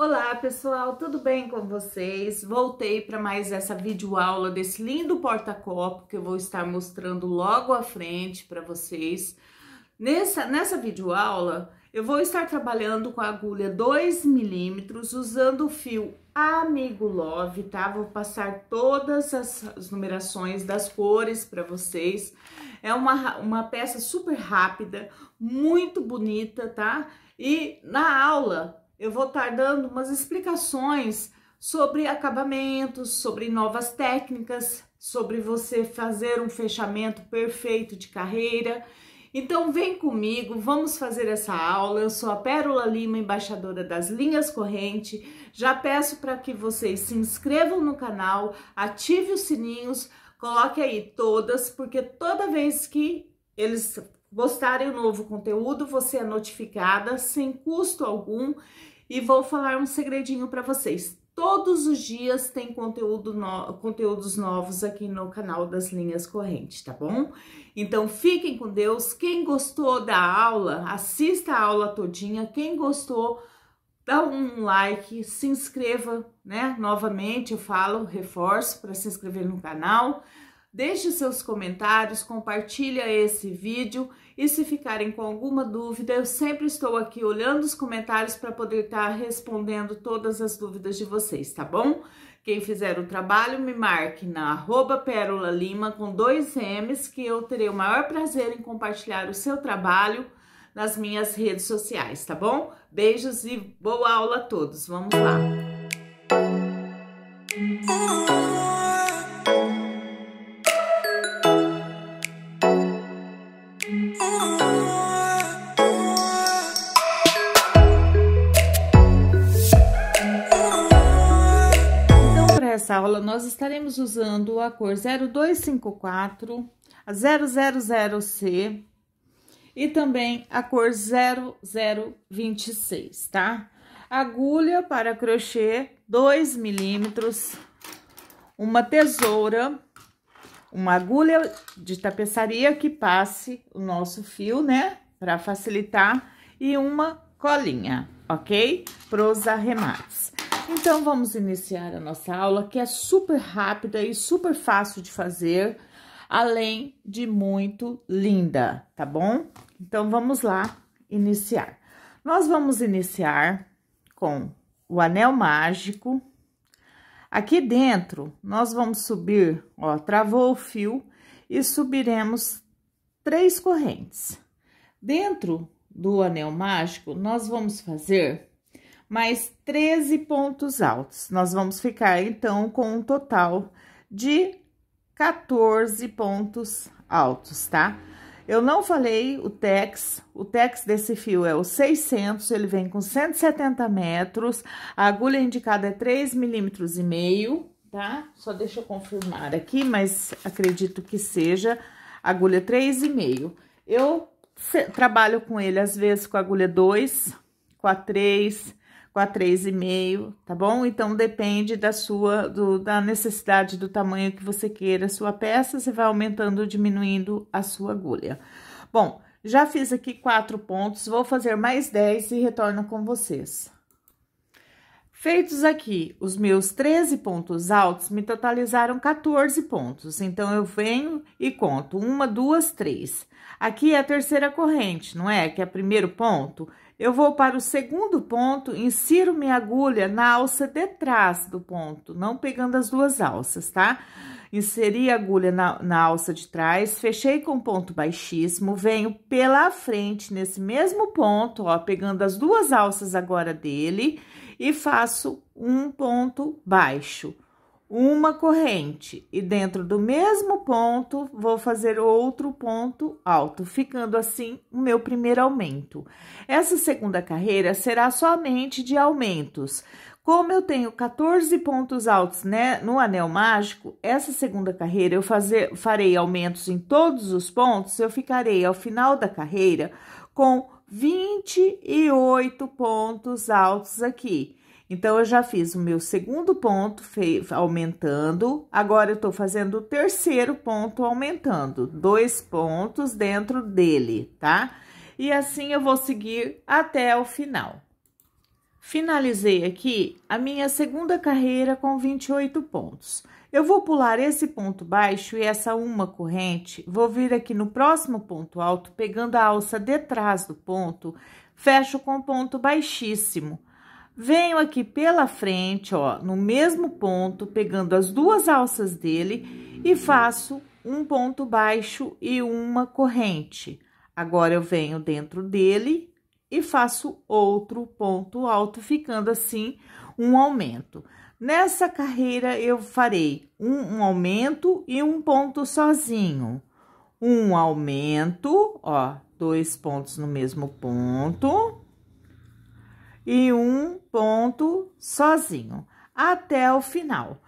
Olá pessoal, tudo bem com vocês? Voltei para mais essa videoaula desse lindo porta-copo que eu vou estar mostrando logo à frente para vocês. Nessa, nessa videoaula eu vou estar trabalhando com a agulha 2 milímetros usando o fio Amigo Love, tá? Vou passar todas as, as numerações das cores para vocês. É uma, uma peça super rápida, muito bonita, tá? E na aula eu vou estar dando umas explicações sobre acabamentos, sobre novas técnicas, sobre você fazer um fechamento perfeito de carreira. Então vem comigo, vamos fazer essa aula. Eu sou a Pérola Lima, embaixadora das linhas corrente. Já peço para que vocês se inscrevam no canal, ative os sininhos, coloque aí todas, porque toda vez que eles postarem um novo conteúdo, você é notificada sem custo algum e vou falar um segredinho para vocês. Todos os dias tem conteúdo no... conteúdos novos aqui no canal das Linhas correntes, tá bom? Então fiquem com Deus. Quem gostou da aula, assista a aula todinha. Quem gostou, dá um like, se inscreva, né? Novamente eu falo, reforço para se inscrever no canal. Deixe seus comentários, compartilha esse vídeo e se ficarem com alguma dúvida, eu sempre estou aqui olhando os comentários para poder estar tá respondendo todas as dúvidas de vocês, tá bom? Quem fizer o trabalho, me marque na arroba Pérola Lima com dois M's, que eu terei o maior prazer em compartilhar o seu trabalho nas minhas redes sociais, tá bom? Beijos e boa aula a todos. Vamos lá! nós estaremos usando a cor 0254, a 000C e também a cor 0026, tá? Agulha para crochê 2 milímetros, uma tesoura, uma agulha de tapeçaria que passe o nosso fio, né? Para facilitar, e uma colinha, ok? Para os arremates. Então, vamos iniciar a nossa aula, que é super rápida e super fácil de fazer, além de muito linda, tá bom? Então, vamos lá iniciar. Nós vamos iniciar com o anel mágico. Aqui dentro, nós vamos subir, ó, travou o fio e subiremos três correntes. Dentro do anel mágico, nós vamos fazer mais 13 pontos altos. Nós vamos ficar, então, com um total de 14 pontos altos, tá? Eu não falei o tex, o tex desse fio é o 600, ele vem com 170 metros, a agulha indicada é 3 milímetros e meio, tá? Só deixa eu confirmar aqui, mas acredito que seja agulha 3,5. Eu trabalho com ele, às vezes, com agulha 2, com a 3, três a 3,5, tá bom? Então, depende da sua, do, da necessidade do tamanho que você queira a sua peça, você vai aumentando ou diminuindo a sua agulha. Bom, já fiz aqui quatro pontos, vou fazer mais 10 e retorno com vocês. Feitos aqui os meus 13 pontos altos, me totalizaram 14 pontos. Então, eu venho e conto uma, duas, três. Aqui é a terceira corrente, não é? Que é o primeiro ponto. Eu vou para o segundo ponto, insiro minha agulha na alça de trás do ponto, não pegando as duas alças, tá? Inseri a agulha na, na alça de trás, fechei com ponto baixíssimo, venho pela frente nesse mesmo ponto, ó, pegando as duas alças agora dele e faço um ponto baixo uma corrente e dentro do mesmo ponto vou fazer outro ponto alto, ficando assim o meu primeiro aumento. Essa segunda carreira será somente de aumentos. Como eu tenho 14 pontos altos né, no anel mágico, essa segunda carreira eu fazer, farei aumentos em todos os pontos, eu ficarei ao final da carreira com 28 pontos altos aqui. Então, eu já fiz o meu segundo ponto aumentando, agora eu tô fazendo o terceiro ponto aumentando, dois pontos dentro dele, tá? E assim eu vou seguir até o final. Finalizei aqui a minha segunda carreira com 28 pontos. Eu vou pular esse ponto baixo e essa uma corrente, vou vir aqui no próximo ponto alto, pegando a alça de trás do ponto, fecho com ponto baixíssimo Venho aqui pela frente, ó, no mesmo ponto, pegando as duas alças dele e faço um ponto baixo e uma corrente. Agora, eu venho dentro dele e faço outro ponto alto, ficando assim um aumento. Nessa carreira, eu farei um, um aumento e um ponto sozinho. Um aumento, ó, dois pontos no mesmo ponto e um ponto sozinho até o final.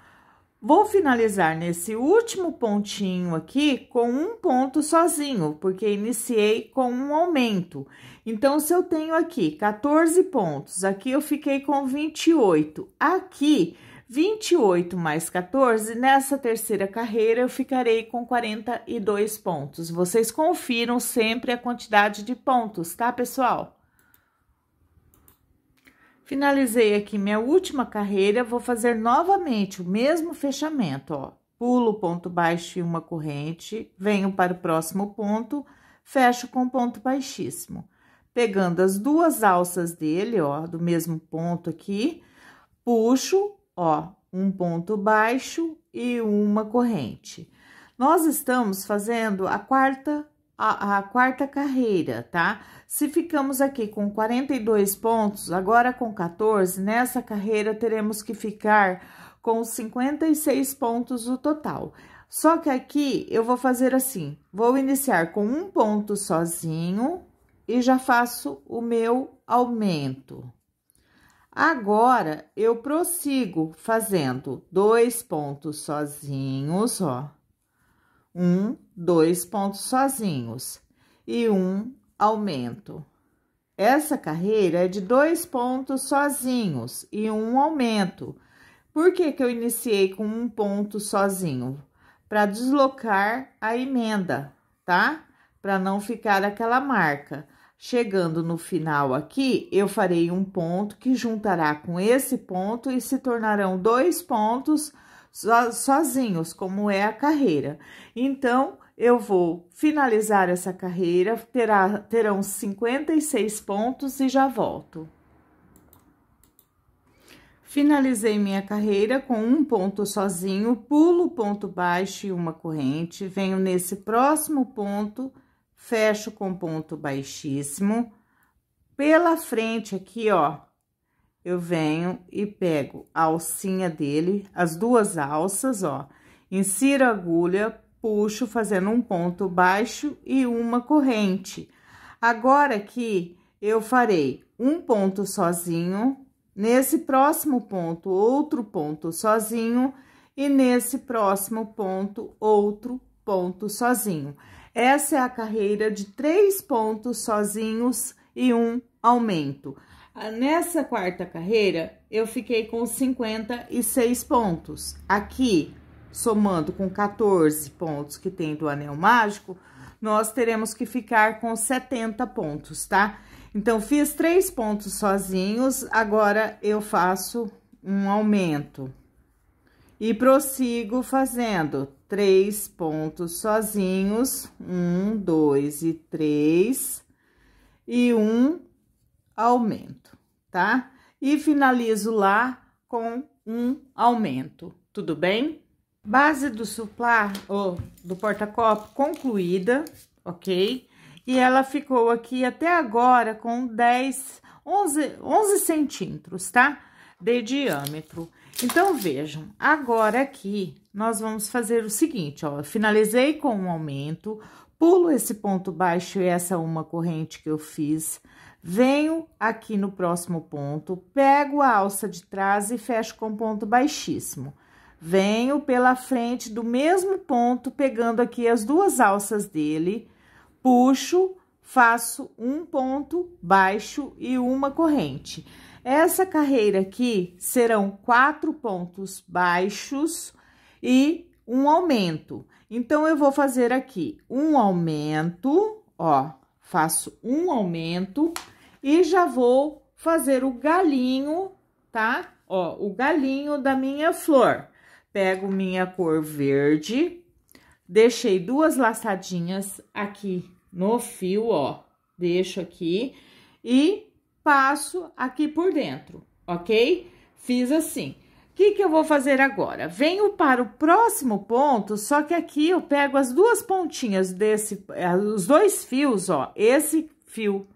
Vou finalizar nesse último pontinho aqui com um ponto sozinho, porque iniciei com um aumento. Então, se eu tenho aqui 14 pontos, aqui eu fiquei com 28. Aqui, 28 mais 14, nessa terceira carreira eu ficarei com 42 pontos. Vocês confiram sempre a quantidade de pontos, tá, pessoal? Finalizei aqui minha última carreira, vou fazer novamente o mesmo fechamento, ó. Pulo ponto baixo e uma corrente, venho para o próximo ponto, fecho com ponto baixíssimo. Pegando as duas alças dele, ó, do mesmo ponto aqui, puxo, ó, um ponto baixo e uma corrente. Nós estamos fazendo a quarta a, a quarta carreira, tá? Se ficamos aqui com 42 pontos, agora com 14, nessa carreira teremos que ficar com 56 pontos no total. Só que aqui eu vou fazer assim, vou iniciar com um ponto sozinho e já faço o meu aumento. Agora, eu prossigo fazendo dois pontos sozinhos, ó um, dois pontos sozinhos e um aumento. Essa carreira é de dois pontos sozinhos e um aumento. Por que, que eu iniciei com um ponto sozinho? Para deslocar a emenda, tá? Para não ficar aquela marca. Chegando no final aqui, eu farei um ponto que juntará com esse ponto e se tornarão dois pontos so, sozinhos, como é a carreira. Então, eu vou finalizar essa carreira, terá, terão 56 pontos e já volto. Finalizei minha carreira com um ponto sozinho, pulo ponto baixo e uma corrente, venho nesse próximo ponto, fecho com ponto baixíssimo. Pela frente aqui, ó, eu venho e pego a alcinha dele, as duas alças, ó, insiro a agulha, puxo fazendo um ponto baixo e uma corrente. Agora aqui, eu farei um ponto sozinho, nesse próximo ponto, outro ponto sozinho, e nesse próximo ponto, outro ponto sozinho. Essa é a carreira de três pontos sozinhos e um aumento. Ah, nessa quarta carreira, eu fiquei com 56 pontos. Aqui, somando com 14 pontos que tem do anel mágico, nós teremos que ficar com 70 pontos, tá? Então, fiz três pontos sozinhos, agora eu faço um aumento. E prossigo fazendo três pontos sozinhos, um, dois e três, e um, aumento, tá? E finalizo lá com um aumento, tudo bem? Base do suplá, ou do porta-copo concluída, ok? E ela ficou aqui até agora com 10, 11, 11 centímetros, tá? De diâmetro. Então, vejam, agora aqui nós vamos fazer o seguinte, ó, finalizei com um aumento, pulo esse ponto baixo e essa uma corrente que eu fiz Venho aqui no próximo ponto, pego a alça de trás e fecho com ponto baixíssimo. Venho pela frente do mesmo ponto, pegando aqui as duas alças dele, puxo, faço um ponto baixo e uma corrente. Essa carreira aqui serão quatro pontos baixos e um aumento. Então, eu vou fazer aqui um aumento, ó, faço um aumento e já vou fazer o galinho, tá? Ó, o galinho da minha flor. Pego minha cor verde, deixei duas laçadinhas aqui no fio, ó. Deixo aqui e passo aqui por dentro, ok? Fiz assim que, que eu vou fazer agora? Venho para o próximo ponto, só que aqui eu pego as duas pontinhas desse, eh, os dois fios, ó, esse fio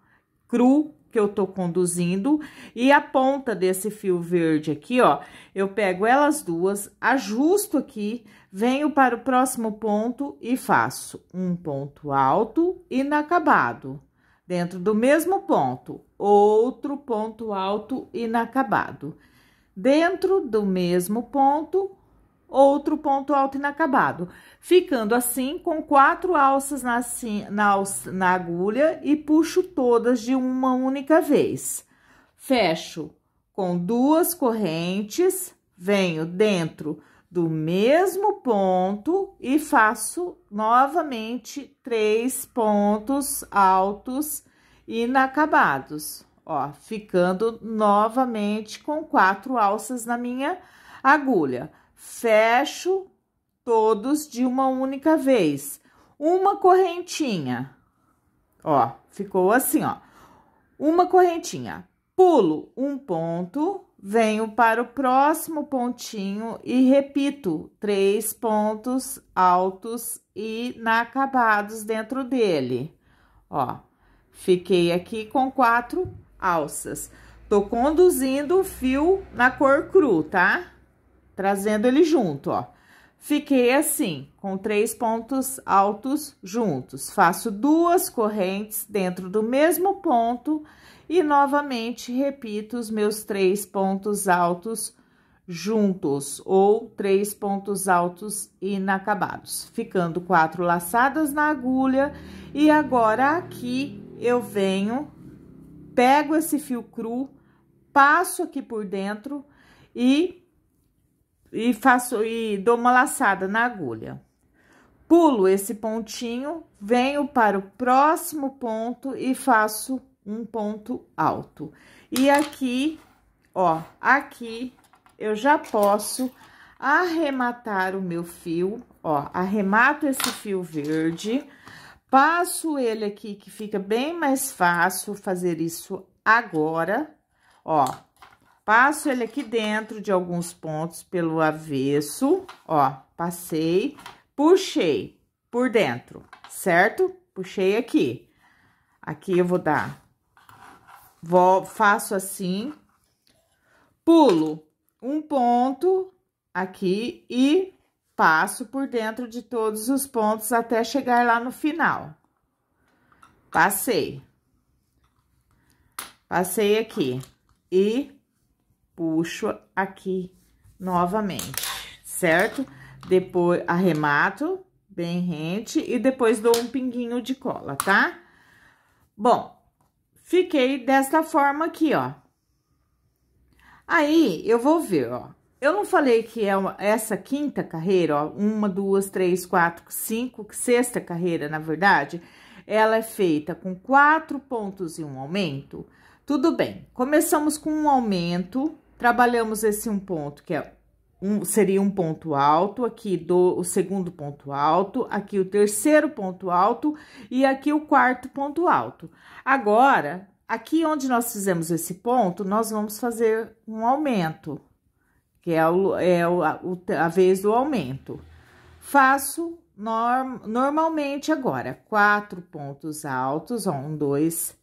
cru que eu tô conduzindo e a ponta desse fio verde aqui, ó, eu pego elas duas, ajusto aqui, venho para o próximo ponto e faço um ponto alto inacabado. Dentro do mesmo ponto, outro ponto alto inacabado dentro do mesmo ponto, outro ponto alto inacabado, ficando assim com quatro alças na, na, na agulha e puxo todas de uma única vez. Fecho com duas correntes, venho dentro do mesmo ponto e faço novamente três pontos altos inacabados ó, ficando novamente com quatro alças na minha agulha. Fecho todos de uma única vez. Uma correntinha, ó, ficou assim, ó. Uma correntinha, pulo um ponto, venho para o próximo pontinho e repito três pontos altos e inacabados dentro dele, ó. Fiquei aqui com quatro alças. Tô conduzindo o fio na cor cru, tá? Trazendo ele junto, ó. Fiquei assim, com três pontos altos juntos. Faço duas correntes dentro do mesmo ponto e novamente repito os meus três pontos altos juntos ou três pontos altos inacabados, ficando quatro laçadas na agulha. E agora aqui eu venho pego esse fio cru, passo aqui por dentro e, e faço e dou uma laçada na agulha. Pulo esse pontinho, venho para o próximo ponto e faço um ponto alto. E aqui, ó, aqui eu já posso arrematar o meu fio, ó, arremato esse fio verde Passo ele aqui que fica bem mais fácil fazer isso agora, ó. Passo ele aqui dentro de alguns pontos pelo avesso, ó, passei, puxei por dentro, certo? Puxei aqui. Aqui eu vou dar, vou, faço assim, pulo um ponto aqui e Passo por dentro de todos os pontos até chegar lá no final. Passei. Passei aqui. E puxo aqui novamente, certo? Depois, arremato bem rente e depois dou um pinguinho de cola, tá? Bom, fiquei desta forma aqui, ó. Aí, eu vou ver, ó. Eu não falei que é uma, essa quinta carreira, ó, uma, duas, três, quatro, cinco, sexta carreira, na verdade, ela é feita com quatro pontos e um aumento? Tudo bem, começamos com um aumento, trabalhamos esse um ponto, que é um, seria um ponto alto, aqui do, o segundo ponto alto, aqui o terceiro ponto alto e aqui o quarto ponto alto. Agora, aqui onde nós fizemos esse ponto, nós vamos fazer um aumento, que é, o, é o, a, a vez do aumento. Faço norm, normalmente agora quatro pontos altos, ó, um, dois,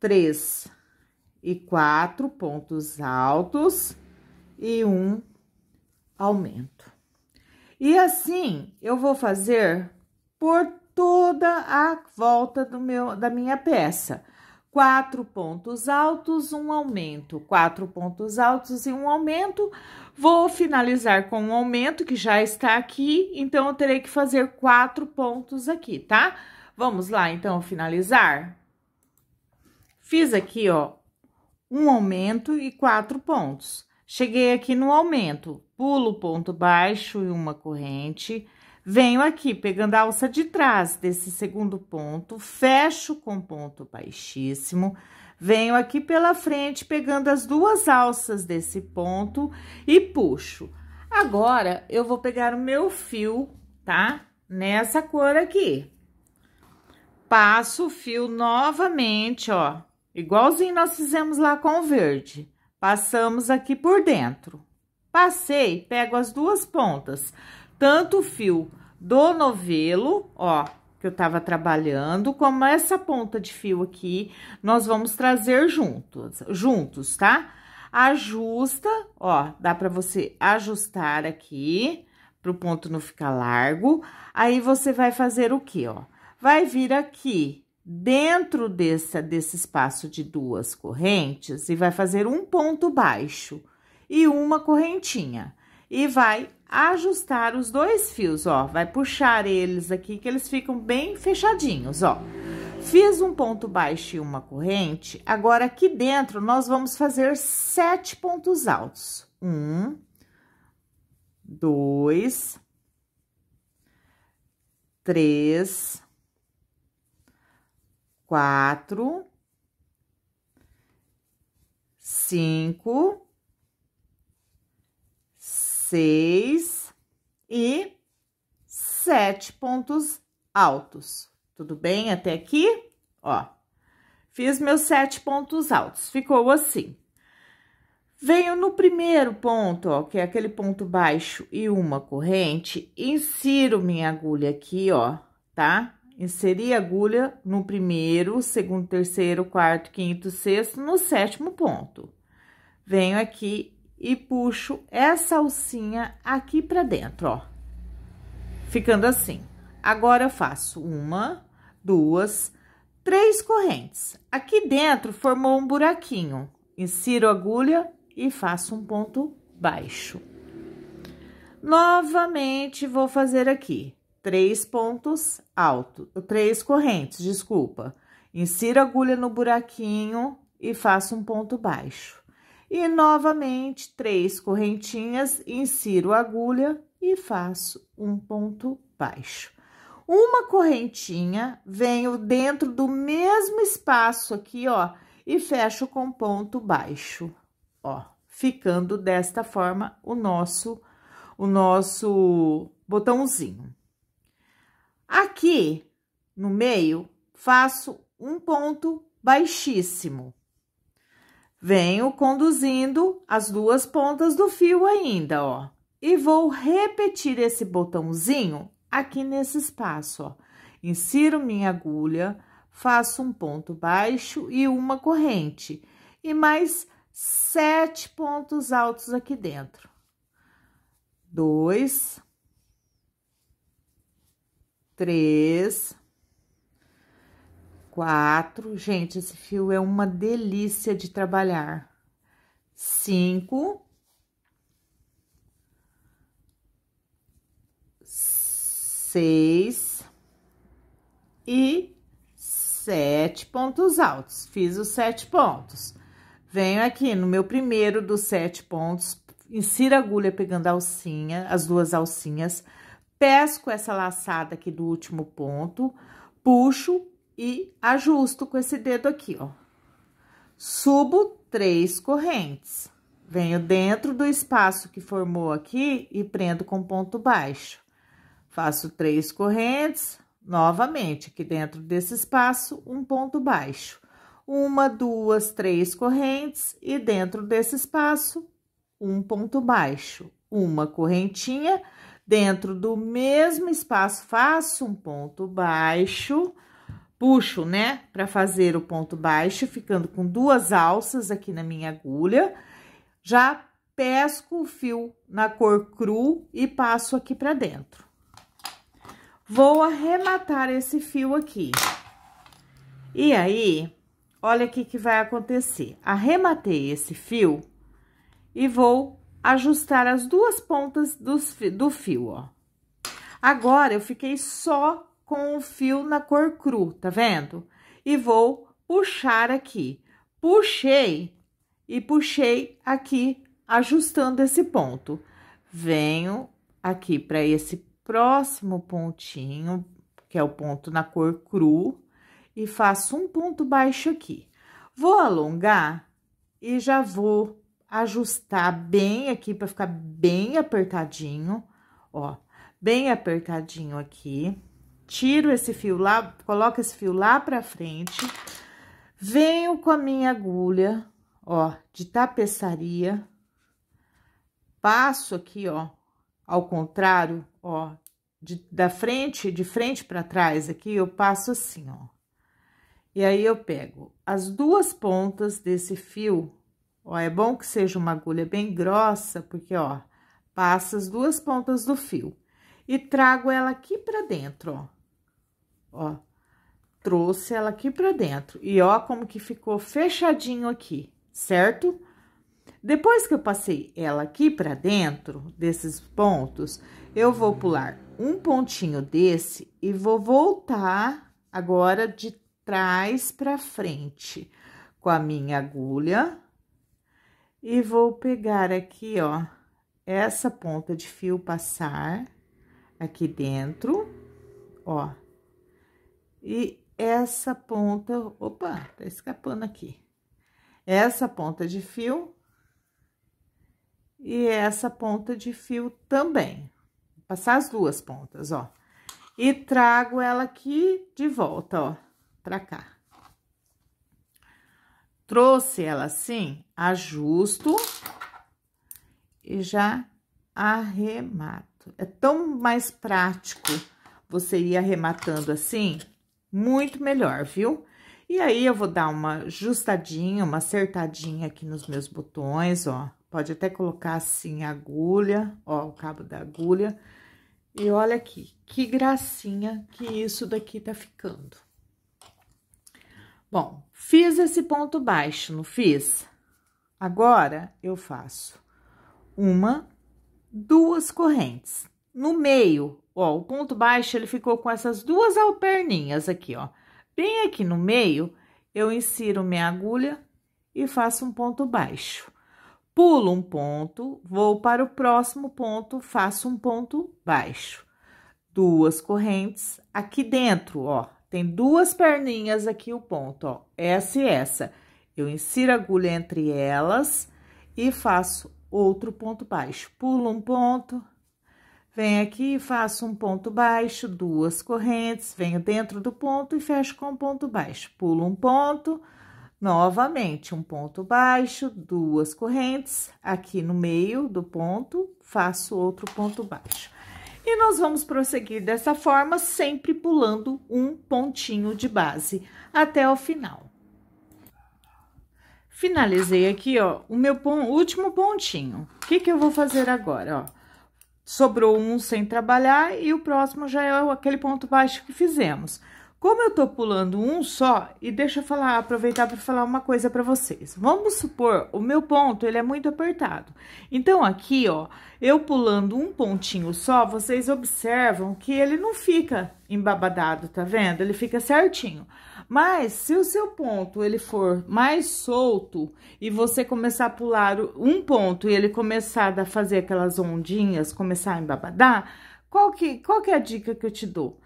três e quatro pontos altos e um aumento. E assim eu vou fazer por toda a volta do meu da minha peça quatro pontos altos, um aumento, quatro pontos altos e um aumento. Vou finalizar com um aumento que já está aqui, então eu terei que fazer quatro pontos aqui, tá? Vamos lá, então, finalizar. Fiz aqui, ó, um aumento e quatro pontos. Cheguei aqui no aumento, pulo ponto baixo e uma corrente, Venho aqui pegando a alça de trás desse segundo ponto, fecho com ponto baixíssimo, venho aqui pela frente pegando as duas alças desse ponto e puxo. Agora, eu vou pegar o meu fio, tá? Nessa cor aqui. Passo o fio novamente, ó, igualzinho nós fizemos lá com o verde. Passamos aqui por dentro. Passei, pego as duas pontas tanto o fio do novelo, ó, que eu tava trabalhando, como essa ponta de fio aqui, nós vamos trazer juntos, juntos, tá? Ajusta, ó, dá pra você ajustar aqui, pro ponto não ficar largo. Aí, você vai fazer o quê, ó? Vai vir aqui, dentro desse, desse espaço de duas correntes, e vai fazer um ponto baixo e uma correntinha. E vai ajustar os dois fios, ó. Vai puxar eles aqui, que eles ficam bem fechadinhos, ó. Fiz um ponto baixo e uma corrente. Agora, aqui dentro, nós vamos fazer sete pontos altos. Um, dois, três, quatro, cinco seis e sete pontos altos. Tudo bem até aqui? Ó, fiz meus sete pontos altos, ficou assim. Venho no primeiro ponto, ó, que é aquele ponto baixo e uma corrente, insiro minha agulha aqui, ó, tá? Inseri a agulha no primeiro, segundo, terceiro, quarto, quinto, sexto, no sétimo ponto. Venho aqui e puxo essa alcinha aqui pra dentro, ó. Ficando assim. Agora, eu faço uma, duas, três correntes. Aqui dentro, formou um buraquinho. Insiro agulha e faço um ponto baixo. Novamente, vou fazer aqui três pontos altos, três correntes, desculpa. Insiro agulha no buraquinho e faço um ponto baixo. E novamente, três correntinhas, insiro a agulha e faço um ponto baixo. Uma correntinha, venho dentro do mesmo espaço aqui, ó, e fecho com ponto baixo, ó. Ficando desta forma o nosso, o nosso botãozinho. Aqui, no meio, faço um ponto baixíssimo Venho conduzindo as duas pontas do fio ainda, ó. E vou repetir esse botãozinho aqui nesse espaço, ó. Insiro minha agulha, faço um ponto baixo e uma corrente. E mais sete pontos altos aqui dentro. Dois. Três quatro. Gente, esse fio é uma delícia de trabalhar. Cinco. Seis. E sete pontos altos. Fiz os sete pontos. Venho aqui no meu primeiro dos sete pontos, insiro a agulha pegando a alcinha, as duas alcinhas, pesco essa laçada aqui do último ponto, puxo, e ajusto com esse dedo aqui, ó. Subo três correntes. Venho dentro do espaço que formou aqui e prendo com ponto baixo. Faço três correntes, novamente, aqui dentro desse espaço, um ponto baixo. Uma, duas, três correntes e dentro desse espaço, um ponto baixo. Uma correntinha, dentro do mesmo espaço, faço um ponto baixo puxo, né, para fazer o ponto baixo, ficando com duas alças aqui na minha agulha. Já pesco o fio na cor cru e passo aqui para dentro. Vou arrematar esse fio aqui. E aí, olha o que vai acontecer. Arrematei esse fio e vou ajustar as duas pontas do fio, ó. Agora, eu fiquei só com o fio na cor cru, tá vendo? E vou puxar aqui. Puxei e puxei aqui, ajustando esse ponto. Venho aqui para esse próximo pontinho, que é o ponto na cor cru, e faço um ponto baixo aqui. Vou alongar e já vou ajustar bem aqui para ficar bem apertadinho, ó, bem apertadinho aqui tiro esse fio lá, coloco esse fio lá pra frente, venho com a minha agulha, ó, de tapeçaria, passo aqui, ó, ao contrário, ó, de, da frente, de frente para trás aqui, eu passo assim, ó. E aí, eu pego as duas pontas desse fio, ó, é bom que seja uma agulha bem grossa, porque, ó, passa as duas pontas do fio. E trago ela aqui para dentro, ó. Ó, trouxe ela aqui pra dentro. E ó como que ficou fechadinho aqui, certo? Depois que eu passei ela aqui pra dentro, desses pontos, eu vou pular um pontinho desse e vou voltar agora de trás pra frente com a minha agulha. E vou pegar aqui, ó, essa ponta de fio passar aqui dentro, ó. E essa ponta, opa, tá escapando aqui. Essa ponta de fio e essa ponta de fio também. Vou passar as duas pontas, ó. E trago ela aqui de volta, ó, pra cá. Trouxe ela assim, ajusto e já arremato. É tão mais prático você ir arrematando assim muito melhor, viu? E aí, eu vou dar uma ajustadinha, uma acertadinha aqui nos meus botões, ó. Pode até colocar assim a agulha, ó, o cabo da agulha. E olha aqui, que gracinha que isso daqui tá ficando. Bom, fiz esse ponto baixo, não fiz? Agora, eu faço uma, duas correntes. No meio, Ó, o ponto baixo, ele ficou com essas duas alperninhas aqui, ó. Bem aqui no meio, eu insiro minha agulha e faço um ponto baixo. Pulo um ponto, vou para o próximo ponto, faço um ponto baixo. Duas correntes aqui dentro, ó. Tem duas perninhas aqui o ponto, ó. Essa e essa. Eu insiro a agulha entre elas e faço outro ponto baixo. Pulo um ponto, Venho aqui, faço um ponto baixo, duas correntes, venho dentro do ponto e fecho com um ponto baixo. Pulo um ponto, novamente um ponto baixo, duas correntes, aqui no meio do ponto, faço outro ponto baixo. E nós vamos prosseguir dessa forma, sempre pulando um pontinho de base até o final. Finalizei aqui, ó, o meu pon último pontinho. O que que eu vou fazer agora, ó? sobrou um sem trabalhar e o próximo já é aquele ponto baixo que fizemos. Como eu tô pulando um só, e deixa eu falar, aproveitar para falar uma coisa para vocês. Vamos supor, o meu ponto, ele é muito apertado. Então, aqui, ó, eu pulando um pontinho só, vocês observam que ele não fica embabadado, tá vendo? Ele fica certinho. Mas, se o seu ponto, ele for mais solto, e você começar a pular um ponto, e ele começar a fazer aquelas ondinhas, começar a embabadar, qual que, qual que é a dica que eu te dou?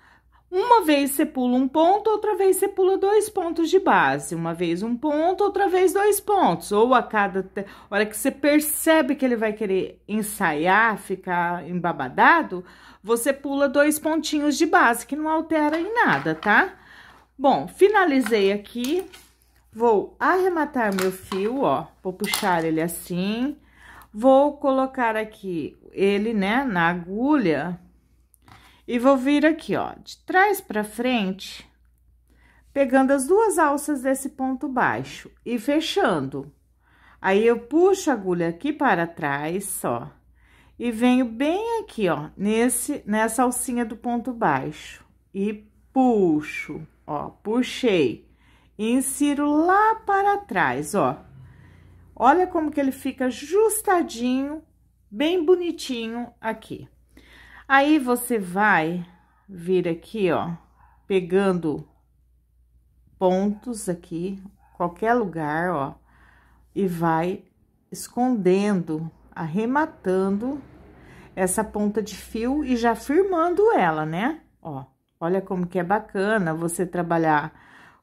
Uma vez você pula um ponto, outra vez você pula dois pontos de base. Uma vez um ponto, outra vez dois pontos. Ou a cada hora que você percebe que ele vai querer ensaiar, ficar embabadado, você pula dois pontinhos de base, que não altera em nada, tá? Bom, finalizei aqui. Vou arrematar meu fio, ó. Vou puxar ele assim. Vou colocar aqui ele, né, na agulha e vou vir aqui, ó, de trás pra frente, pegando as duas alças desse ponto baixo e fechando. Aí, eu puxo a agulha aqui para trás, só, e venho bem aqui, ó, nesse, nessa alcinha do ponto baixo. E puxo, ó, puxei. E insiro lá para trás, ó. Olha como que ele fica ajustadinho, bem bonitinho aqui. Aí você vai vir aqui, ó, pegando pontos aqui, qualquer lugar, ó, e vai escondendo, arrematando essa ponta de fio e já firmando ela, né? Ó, olha como que é bacana você trabalhar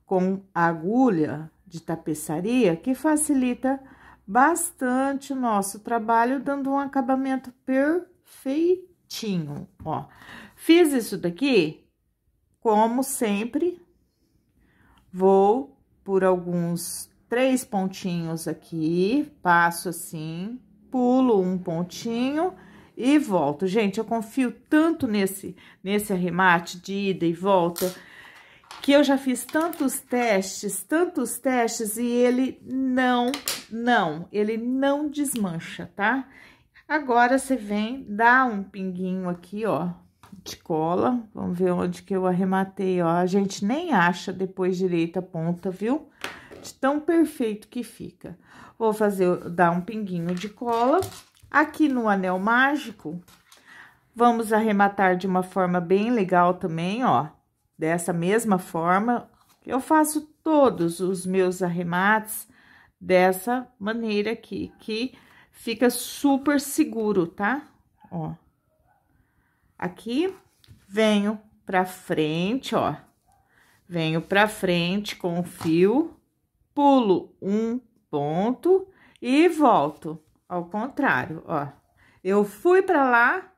com agulha de tapeçaria, que facilita bastante o nosso trabalho, dando um acabamento perfeito tinham, ó. Fiz isso daqui, como sempre, vou por alguns três pontinhos aqui, passo assim, pulo um pontinho e volto. Gente, eu confio tanto nesse, nesse arremate de ida e volta, que eu já fiz tantos testes, tantos testes, e ele não, não, ele não desmancha, tá? Agora, você vem, dá um pinguinho aqui, ó, de cola. Vamos ver onde que eu arrematei, ó. A gente nem acha depois direita a ponta, viu? De tão perfeito que fica. Vou fazer, dar um pinguinho de cola. Aqui no anel mágico, vamos arrematar de uma forma bem legal também, ó. Dessa mesma forma, eu faço todos os meus arremates dessa maneira aqui, que Fica super seguro, tá? Ó. Aqui, venho pra frente, ó. Venho pra frente com o fio, pulo um ponto e volto. Ao contrário, ó. Eu fui pra lá,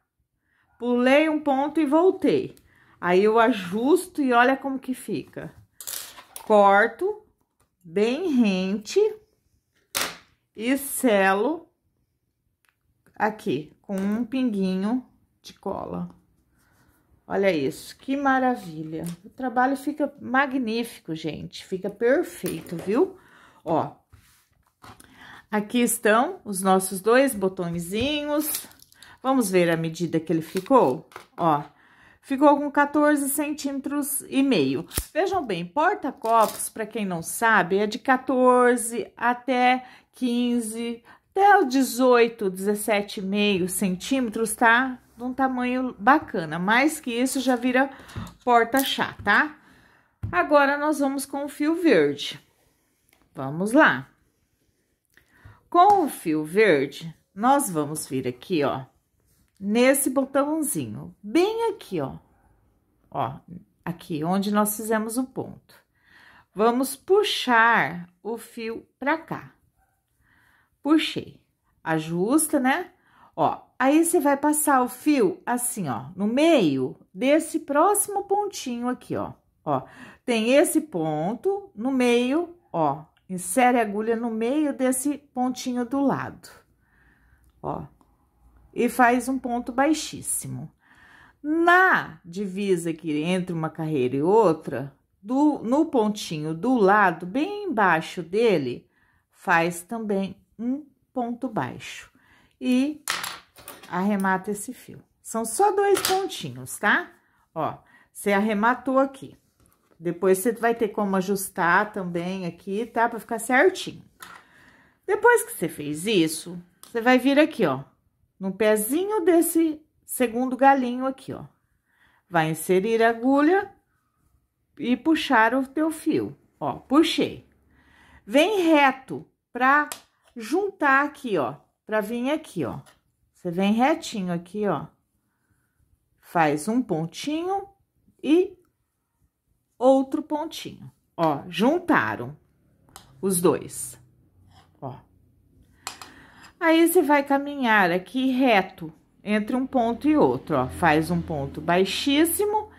pulei um ponto e voltei. Aí eu ajusto e olha como que fica. Corto bem rente e selo aqui com um pinguinho de cola. Olha isso, que maravilha. O trabalho fica magnífico, gente. Fica perfeito, viu? Ó, aqui estão os nossos dois botõezinhos. Vamos ver a medida que ele ficou? Ó, ficou com 14 centímetros e meio. Vejam bem, porta-copos, para quem não sabe, é de 14 até 15 até os 18, meio centímetros, tá? De um tamanho bacana. Mais que isso, já vira porta-chá, tá? Agora, nós vamos com o fio verde. Vamos lá. Com o fio verde, nós vamos vir aqui, ó, nesse botãozinho, bem aqui, ó. Ó, aqui, onde nós fizemos o ponto. Vamos puxar o fio pra cá puxei. Ajusta, né? Ó, aí você vai passar o fio assim, ó, no meio desse próximo pontinho aqui, ó. Ó, tem esse ponto no meio, ó, insere a agulha no meio desse pontinho do lado, ó. E faz um ponto baixíssimo. Na divisa que entre uma carreira e outra, do, no pontinho do lado, bem embaixo dele, faz também um ponto baixo. E arremata esse fio. São só dois pontinhos, tá? Ó, você arrematou aqui. Depois você vai ter como ajustar também aqui, tá? Pra ficar certinho. Depois que você fez isso, você vai vir aqui, ó, no pezinho desse segundo galinho aqui, ó. Vai inserir a agulha e puxar o teu fio, ó, puxei. Vem reto pra juntar aqui, ó, pra vir aqui, ó. Você vem retinho aqui, ó. Faz um pontinho e outro pontinho. Ó, juntaram os dois. Ó. Aí, você vai caminhar aqui reto entre um ponto e outro, ó. Faz um ponto baixíssimo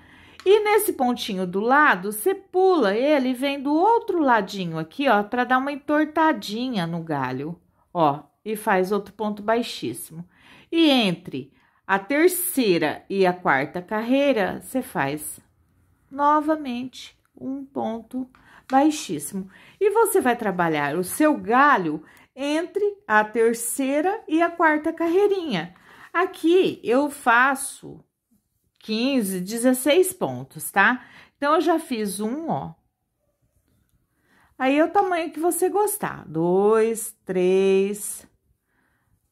e nesse pontinho do lado, você pula ele vem do outro ladinho aqui, ó, para dar uma entortadinha no galho, ó, e faz outro ponto baixíssimo. E entre a terceira e a quarta carreira, você faz novamente um ponto baixíssimo. E você vai trabalhar o seu galho entre a terceira e a quarta carreirinha. Aqui eu faço 15, 16 pontos, tá? Então, eu já fiz um, ó. Aí, é o tamanho que você gostar. Dois, três,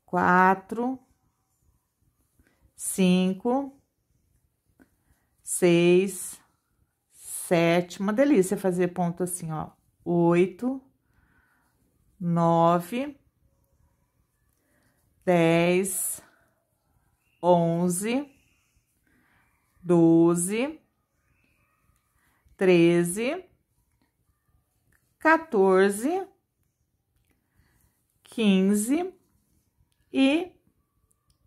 quatro, cinco, seis, sete. Uma delícia fazer ponto assim, ó. Oito, nove, dez, onze doze, treze, quatorze, quinze e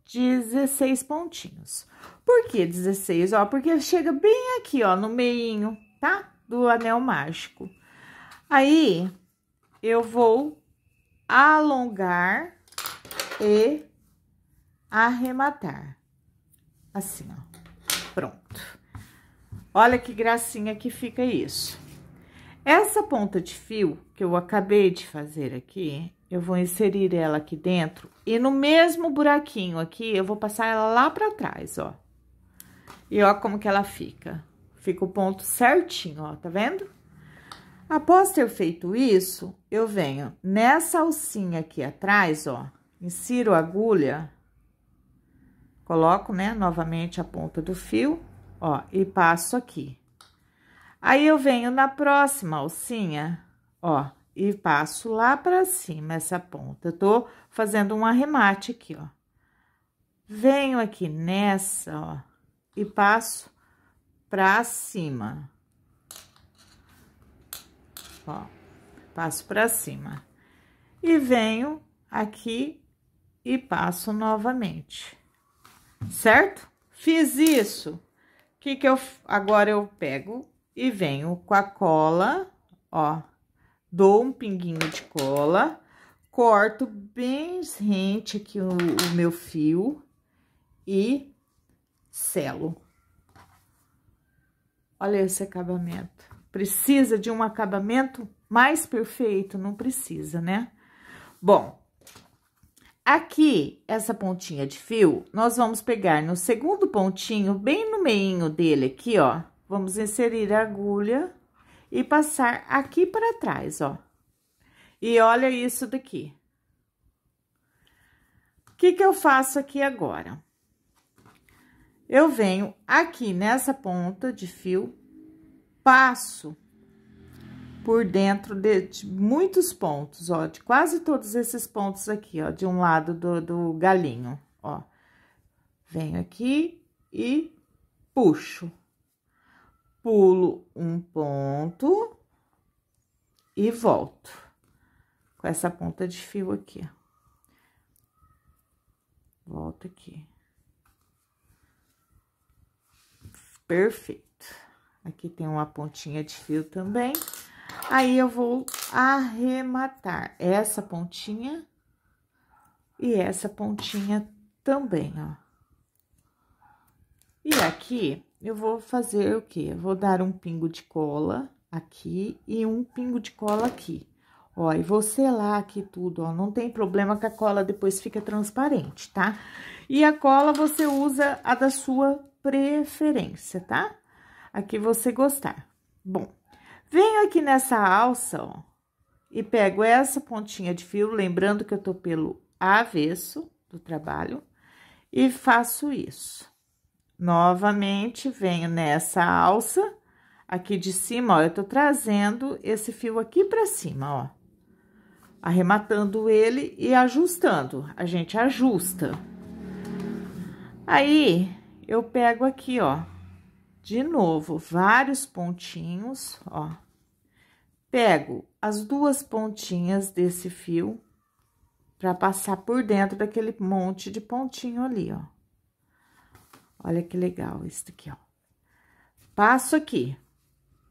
dezesseis pontinhos. Por que dezesseis? Ó, porque chega bem aqui, ó, no meinho, tá? Do anel mágico. Aí, eu vou alongar e arrematar. Assim, ó pronto. Olha que gracinha que fica isso. Essa ponta de fio que eu acabei de fazer aqui, eu vou inserir ela aqui dentro e no mesmo buraquinho aqui, eu vou passar ela lá pra trás, ó. E ó como que ela fica. Fica o ponto certinho, ó, tá vendo? Após ter feito isso, eu venho nessa alcinha aqui atrás, ó, insiro a agulha Coloco, né, novamente a ponta do fio, ó, e passo aqui. Aí, eu venho na próxima alcinha, ó, e passo lá pra cima essa ponta. Eu tô fazendo um arremate aqui, ó. Venho aqui nessa, ó, e passo pra cima. Ó, passo pra cima. E venho aqui e passo novamente certo? Fiz isso. O que que eu agora eu pego e venho com a cola, ó, dou um pinguinho de cola, corto bem rente aqui o, o meu fio e selo. Olha esse acabamento. Precisa de um acabamento mais perfeito? Não precisa, né? Bom, Aqui, essa pontinha de fio, nós vamos pegar no segundo pontinho, bem no meio dele aqui, ó. Vamos inserir a agulha e passar aqui para trás, ó. E olha isso daqui. O que que eu faço aqui agora? Eu venho aqui nessa ponta de fio, passo por dentro de, de, muitos pontos, ó, de quase todos esses pontos aqui, ó, de um lado do, do galinho, ó. Venho aqui e puxo. Pulo um ponto e volto com essa ponta de fio aqui, ó. Volto aqui. Perfeito. Aqui tem uma pontinha de fio também. Aí, eu vou arrematar essa pontinha e essa pontinha também, ó. E aqui, eu vou fazer o quê? Eu vou dar um pingo de cola aqui e um pingo de cola aqui. Ó, e vou selar aqui tudo, ó. Não tem problema que a cola depois fica transparente, tá? E a cola você usa a da sua preferência, tá? A que você gostar. Bom, Venho aqui nessa alça, ó, e pego essa pontinha de fio, lembrando que eu tô pelo avesso do trabalho, e faço isso. Novamente, venho nessa alça, aqui de cima, ó, eu tô trazendo esse fio aqui pra cima, ó. Arrematando ele e ajustando. A gente ajusta. Aí, eu pego aqui, ó, de novo, vários pontinhos, ó. Pego as duas pontinhas desse fio para passar por dentro daquele monte de pontinho ali, ó. Olha que legal isso aqui, ó. Passo aqui,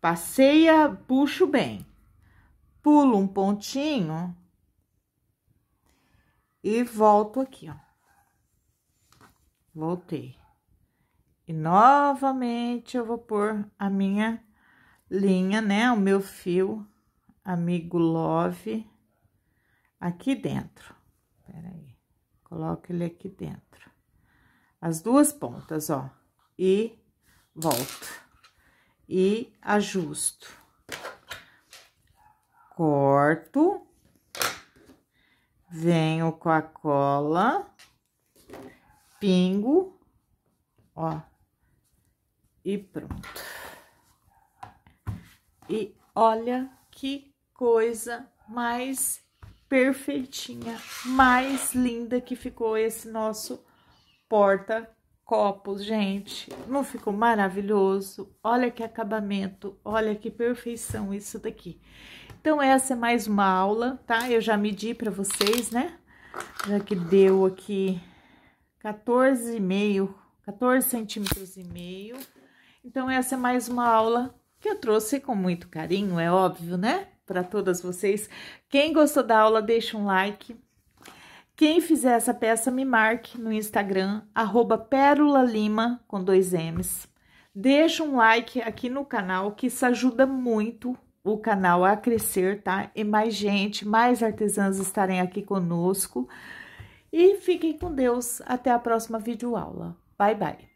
passeia, puxo bem, pulo um pontinho e volto aqui, ó. Voltei. E novamente eu vou pôr a minha linha, né? O meu fio amigo love aqui dentro. Pera aí. Coloco ele aqui dentro. As duas pontas, ó. E volto. E ajusto. Corto. Venho com a cola. Pingo. Ó, e pronto. E olha que coisa mais perfeitinha, mais linda que ficou esse nosso porta-copos, gente. Não ficou maravilhoso? Olha que acabamento, olha que perfeição isso daqui. Então, essa é mais uma aula, tá? Eu já medi para vocês, né? Já que deu aqui 14,5, 14 centímetros e meio. 14 então, essa é mais uma aula que eu trouxe com muito carinho, é óbvio, né? Para todas vocês. Quem gostou da aula, deixa um like. Quem fizer essa peça, me marque no Instagram, arroba Pérola Lima, com dois M's. Deixa um like aqui no canal, que isso ajuda muito o canal a crescer, tá? E mais gente, mais artesãs estarem aqui conosco. E fiquem com Deus. Até a próxima videoaula. Bye, bye.